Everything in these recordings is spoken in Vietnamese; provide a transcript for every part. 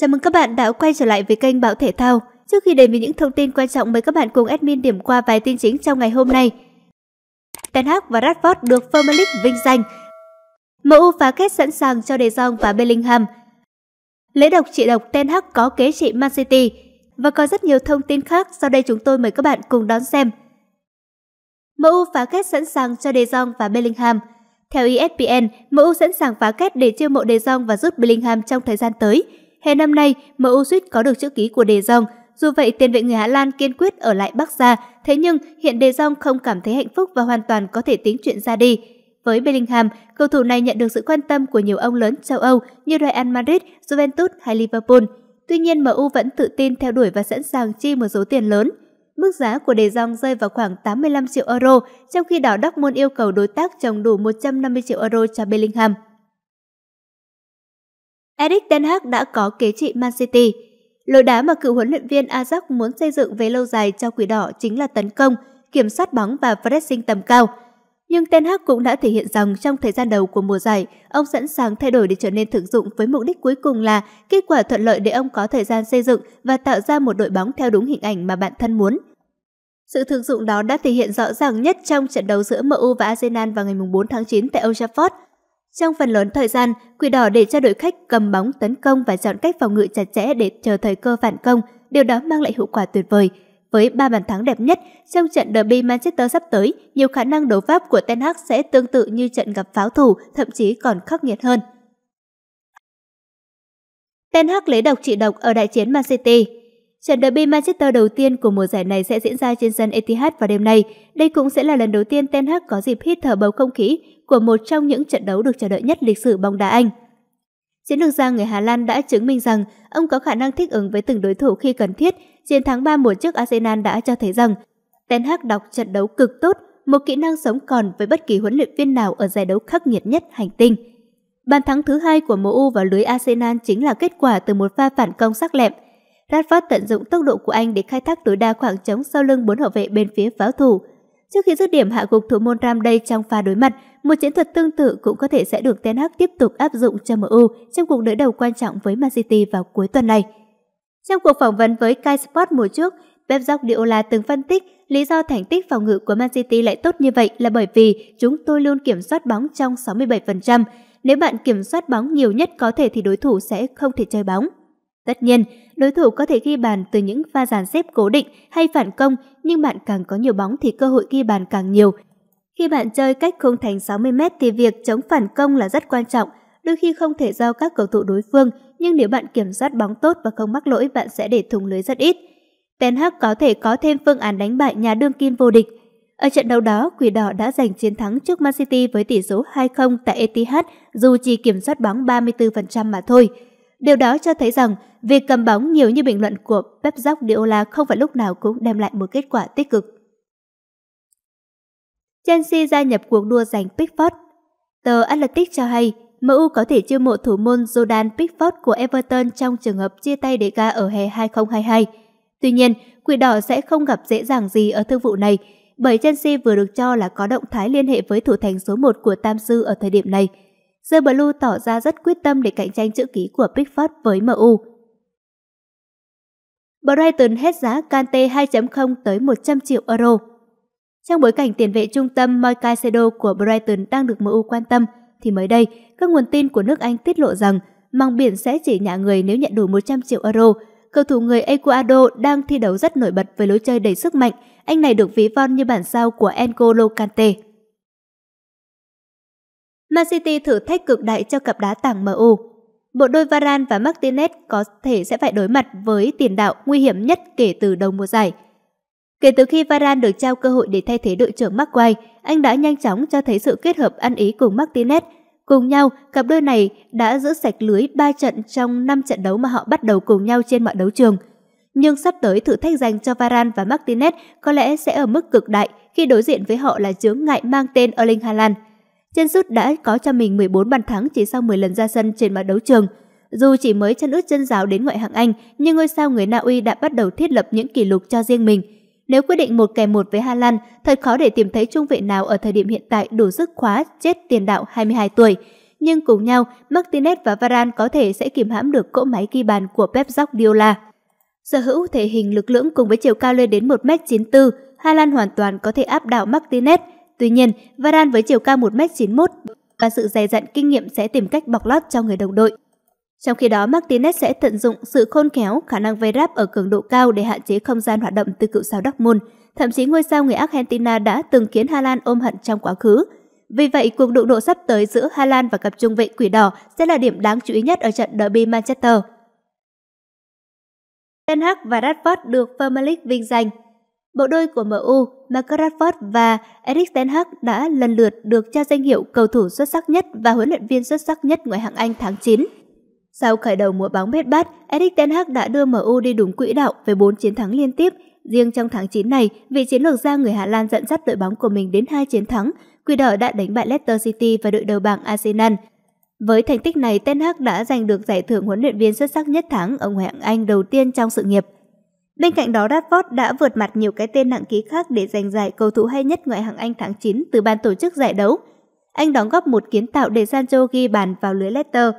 Chào mừng các bạn đã quay trở lại với kênh Báo Thể Thao. Trước khi đến với những thông tin quan trọng mời các bạn cùng admin điểm qua vài tin chính trong ngày hôm nay. Ten Hag và Radford được Premier vinh danh. MU phá kết sẵn sàng cho De Jong và Bellingham. Lễ độc trị độc Ten Hag có kế trị Man City và có rất nhiều thông tin khác sau đây chúng tôi mời các bạn cùng đón xem. MU phá kết sẵn sàng cho De Jong và Bellingham. Theo ESPN, MU sẵn sàng phá kết để chiêu mộ De Jong và rút Bellingham trong thời gian tới. Hè năm nay, MU suýt có được chữ ký của De Jong. Dù vậy, tiền vệ người Hà Lan kiên quyết ở lại Bắc Gia, thế nhưng hiện De Jong không cảm thấy hạnh phúc và hoàn toàn có thể tính chuyện ra đi. Với Bellingham, cầu thủ này nhận được sự quan tâm của nhiều ông lớn châu Âu như Real Madrid, Juventus hay Liverpool. Tuy nhiên, MU vẫn tự tin theo đuổi và sẵn sàng chi một số tiền lớn. Mức giá của De Jong rơi vào khoảng 85 triệu euro, trong khi đó Dortmund yêu cầu đối tác trồng đủ 150 triệu euro cho Bellingham. Eric Ten Hag đã có kế trị Man City. Lối đá mà cựu huấn luyện viên Ajax muốn xây dựng về lâu dài cho quỷ đỏ chính là tấn công, kiểm soát bóng và pressing tầm cao. Nhưng Ten Hag cũng đã thể hiện rằng trong thời gian đầu của mùa giải, ông sẵn sàng thay đổi để trở nên thực dụng với mục đích cuối cùng là kết quả thuận lợi để ông có thời gian xây dựng và tạo ra một đội bóng theo đúng hình ảnh mà bản thân muốn. Sự thực dụng đó đã thể hiện rõ ràng nhất trong trận đấu giữa MU và Arsenal vào ngày 4 tháng 9 tại Old Trafford – trong phần lớn thời gian, Quỷ Đỏ để cho đội khách cầm bóng tấn công và chọn cách phòng ngự chặt chẽ để chờ thời cơ phản công, điều đó mang lại hiệu quả tuyệt vời. Với 3 bàn thắng đẹp nhất trong trận derby Manchester sắp tới, nhiều khả năng đấu pháp của Ten Hag sẽ tương tự như trận gặp pháo thủ, thậm chí còn khắc nghiệt hơn. Ten Hag lấy độc trị độc ở đại chiến Man City. Trận derby Manchester đầu tiên của mùa giải này sẽ diễn ra trên sân Etihad vào đêm nay. Đây cũng sẽ là lần đầu tiên Ten Hag có dịp hít thở bầu không khí của một trong những trận đấu được chờ đợi nhất lịch sử bóng đá Anh. Chiến lược gia người Hà Lan đã chứng minh rằng ông có khả năng thích ứng với từng đối thủ khi cần thiết. Chiến thắng 3-1 trước Arsenal đã cho thấy rằng Ten Hag đọc trận đấu cực tốt, một kỹ năng sống còn với bất kỳ huấn luyện viên nào ở giải đấu khắc nghiệt nhất hành tinh. Bàn thắng thứ hai của MU vào lưới Arsenal chính là kết quả từ một pha phản công sắc lẹm. Rashford tận dụng tốc độ của anh để khai thác tối đa khoảng trống sau lưng bốn hậu vệ bên phía pháo thủ – Trước khi dứt điểm hạ gục thủ môn Ram đây trong pha đối mặt, một chiến thuật tương tự cũng có thể sẽ được Ten Hag tiếp tục áp dụng cho MU trong cuộc đối đầu quan trọng với Man City vào cuối tuần này. Trong cuộc phỏng vấn với Sky Sport mùa trước, Pep Guardiola từng phân tích lý do thành tích phòng ngự của Man City lại tốt như vậy là bởi vì chúng tôi luôn kiểm soát bóng trong 67%. Nếu bạn kiểm soát bóng nhiều nhất có thể thì đối thủ sẽ không thể chơi bóng. Tất nhiên, đối thủ có thể ghi bàn từ những pha dàn xếp cố định hay phản công, nhưng bạn càng có nhiều bóng thì cơ hội ghi bàn càng nhiều. Khi bạn chơi cách không thành 60m thì việc chống phản công là rất quan trọng, đôi khi không thể do các cầu thủ đối phương, nhưng nếu bạn kiểm soát bóng tốt và không mắc lỗi bạn sẽ để thủng lưới rất ít. Ten Hag có thể có thêm phương án đánh bại nhà đương kim vô địch. Ở trận đấu đó, Quỷ Đỏ đã giành chiến thắng trước Man City với tỷ số 2-0 tại Etihad dù chỉ kiểm soát bóng 34% mà thôi. Điều đó cho thấy rằng việc cầm bóng nhiều như bình luận của Pep Guardiola không phải lúc nào cũng đem lại một kết quả tích cực. Chelsea gia nhập cuộc đua giành Pickford. Tờ Athletic cho hay MU có thể chiêu mộ thủ môn Jordan Pickford của Everton trong trường hợp chia tay Deca ở hè 2022. Tuy nhiên, Quỷ Đỏ sẽ không gặp dễ dàng gì ở thương vụ này, bởi Chelsea vừa được cho là có động thái liên hệ với thủ thành số 1 của Tam Sư ở thời điểm này – The Blue tỏ ra rất quyết tâm để cạnh tranh chữ ký của Pickford với MU. Brighton hết giá Kante 2.0 tới 100 triệu euro. Trong bối cảnh tiền vệ trung tâm Moi Caicedo của Brighton đang được MU quan tâm, thì mới đây, các nguồn tin của nước Anh tiết lộ rằng mang biển sẽ chỉ nhả người nếu nhận đủ 100 triệu euro. Cầu thủ người Ecuador đang thi đấu rất nổi bật với lối chơi đầy sức mạnh. Anh này được ví von như bản sao của N'Golo Kante. Man City thử thách cực đại cho cặp đá tảng MU. Bộ đôi Varane và Martinez có thể sẽ phải đối mặt với tiền đạo nguy hiểm nhất kể từ đầu mùa giải. Kể từ khi Varane được trao cơ hội để thay thế đội trưởng Maguire, anh đã nhanh chóng cho thấy sự kết hợp ăn ý cùng Martinez. Cùng nhau, cặp đôi này đã giữ sạch lưới 3 trận trong 5 trận đấu mà họ bắt đầu cùng nhau trên mọi đấu trường. Nhưng sắp tới thử thách dành cho Varane và Martinez có lẽ sẽ ở mức cực đại khi đối diện với họ là chướng ngại mang tên Erling Haaland. Chân sút đã có cho mình 14 bàn thắng chỉ sau 10 lần ra sân trên mặt đấu trường. Dù chỉ mới chân ướt chân ráo đến ngoại hạng Anh, nhưng ngôi sao người Na Uy đã bắt đầu thiết lập những kỷ lục cho riêng mình. Nếu quyết định một kè một với Hà Lan, thật khó để tìm thấy trung vệ nào ở thời điểm hiện tại đủ sức khóa chết tiền đạo 22 tuổi. Nhưng cùng nhau, Martinez và Varane có thể sẽ kìm hãm được cỗ máy ghi bàn của Pep Guardiola. Sở hữu thể hình lực lưỡng cùng với chiều cao lên đến 1m94, Hà Lan hoàn toàn có thể áp đảo Martinez – Tuy nhiên, Varane với chiều cao 1m91 và sự dày dặn kinh nghiệm sẽ tìm cách bọc lót cho người đồng đội. Trong khi đó, Martinez sẽ tận dụng sự khôn khéo, khả năng vây ráp ở cường độ cao để hạn chế không gian hoạt động từ cựu sao Dortmund. Thậm chí ngôi sao người Argentina đã từng khiến Hà Lan ôm hận trong quá khứ. Vì vậy, cuộc đụng độ sắp tới giữa Hà Lan và cặp trung vệ quỷ đỏ sẽ là điểm đáng chú ý nhất ở trận derby Manchester. Ten Hag và Radford được Premier League vinh danh Bộ đôi của MU, Marcus Rashford và Eric Ten Hag đã lần lượt được trao danh hiệu cầu thủ xuất sắc nhất và huấn luyện viên xuất sắc nhất ngoại hạng Anh tháng 9. Sau khởi đầu mùa bóng bết bát, Eric Ten Hag đã đưa MU đi đúng quỹ đạo với 4 chiến thắng liên tiếp. Riêng trong tháng 9 này, vị chiến lược gia người Hà Lan dẫn dắt đội bóng của mình đến 2 chiến thắng. Quỷ đỏ đã đánh bại Leicester City và đội đầu bảng Arsenal. Với thành tích này, Ten Hag đã giành được giải thưởng huấn luyện viên xuất sắc nhất tháng ở ngoại hạng Anh đầu tiên trong sự nghiệp. Bên cạnh đó, Radford đã vượt mặt nhiều cái tên nặng ký khác để giành giải cầu thủ hay nhất ngoại hạng Anh tháng 9 từ ban tổ chức giải đấu. Anh đóng góp một kiến tạo để Sancho ghi bàn vào lưới Leicester.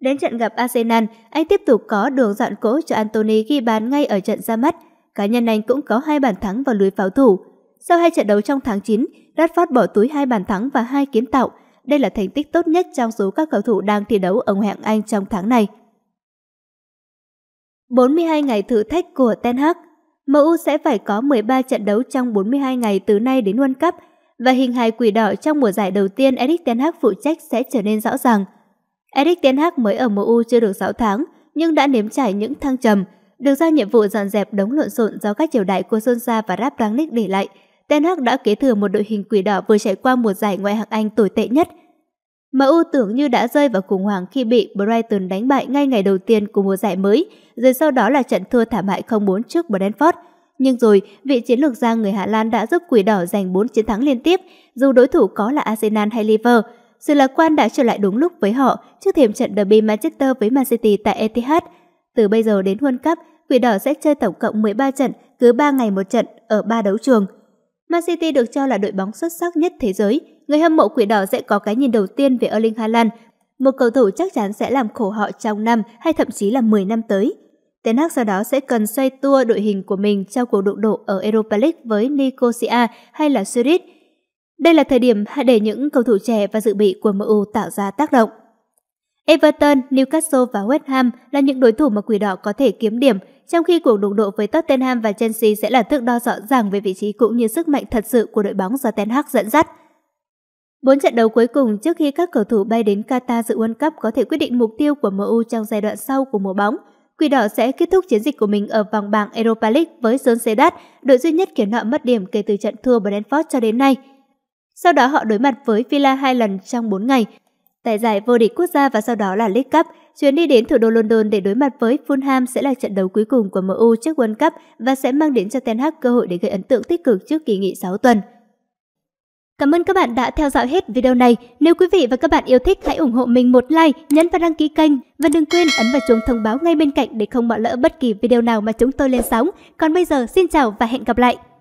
Đến trận gặp Arsenal, anh tiếp tục có đường dọn cỗ cho Anthony ghi bàn ngay ở trận ra mắt. Cá nhân anh cũng có hai bàn thắng vào lưới pháo thủ. Sau hai trận đấu trong tháng 9, Radford bỏ túi hai bàn thắng và hai kiến tạo. Đây là thành tích tốt nhất trong số các cầu thủ đang thi đấu ở ngoại hạng Anh trong tháng này. 42 ngày thử thách của Ten Hag, MU sẽ phải có 13 trận đấu trong 42 ngày từ nay đến World Cup và hình hài quỷ đỏ trong mùa giải đầu tiên eric Ten Hag phụ trách sẽ trở nên rõ ràng. eric Ten Hag mới ở MU chưa được 6 tháng nhưng đã nếm trải những thăng trầm, được giao nhiệm vụ dọn dẹp đống lộn xộn do các triều đại của Solskjaer và Ralph Rangnick để lại. Ten Hag đã kế thừa một đội hình quỷ đỏ vừa trải qua mùa giải ngoại hạng Anh tồi tệ nhất – MU tưởng như đã rơi vào khủng hoảng khi bị Brighton đánh bại ngay ngày đầu tiên của mùa giải mới, rồi sau đó là trận thua thảm hại 0-4 trước Brentford. Nhưng rồi, vị chiến lược gia người Hà Lan đã giúp Quỷ Đỏ giành 4 chiến thắng liên tiếp, dù đối thủ có là Arsenal hay Liverpool. Sự lạc quan đã trở lại đúng lúc với họ trước thềm trận derby Manchester với Man City tại Etihad. Từ bây giờ đến World Cup, Quỷ Đỏ sẽ chơi tổng cộng 13 trận, cứ 3 ngày một trận ở 3 đấu trường – Man City được cho là đội bóng xuất sắc nhất thế giới. Người hâm mộ quỷ đỏ sẽ có cái nhìn đầu tiên về Erling Haaland, một cầu thủ chắc chắn sẽ làm khổ họ trong năm hay thậm chí là 10 năm tới. Ten Hag sau đó sẽ cần xoay tua đội hình của mình trong cuộc đụng độ ở Europa League với Nicosia hay là Zurich. Đây là thời điểm để những cầu thủ trẻ và dự bị của MU tạo ra tác động. Everton, Newcastle và West Ham là những đối thủ mà Quỷ Đỏ có thể kiếm điểm, trong khi cuộc đụng độ với Tottenham và Chelsea sẽ là thước đo rõ ràng về vị trí cũng như sức mạnh thật sự của đội bóng do Ten Hag dẫn dắt. Bốn trận đấu cuối cùng trước khi các cầu thủ bay đến Qatar dự World Cup có thể quyết định mục tiêu của MU trong giai đoạn sau của mùa bóng. Quỷ đỏ sẽ kết thúc chiến dịch của mình ở vòng bảng Europa League với Sơn Sedat, đội duy nhất khiến họ mất điểm kể từ trận thua Brentford cho đến nay. Sau đó họ đối mặt với Villa hai lần trong 4 ngày Tại giải vô địch quốc gia và sau đó là League Cup, chuyến đi đến thủ đô London để đối mặt với Fulham sẽ là trận đấu cuối cùng của MU trước World Cup và sẽ mang đến cho Ten Hag cơ hội để gây ấn tượng tích cực trước kỳ nghỉ 6 tuần. Cảm ơn các bạn đã theo dõi hết video này. Nếu quý vị và các bạn yêu thích hãy ủng hộ mình một like, nhấn và đăng ký kênh và đừng quên ấn vào chuông thông báo ngay bên cạnh để không bỏ lỡ bất kỳ video nào mà chúng tôi lên sóng. Còn bây giờ xin chào và hẹn gặp lại.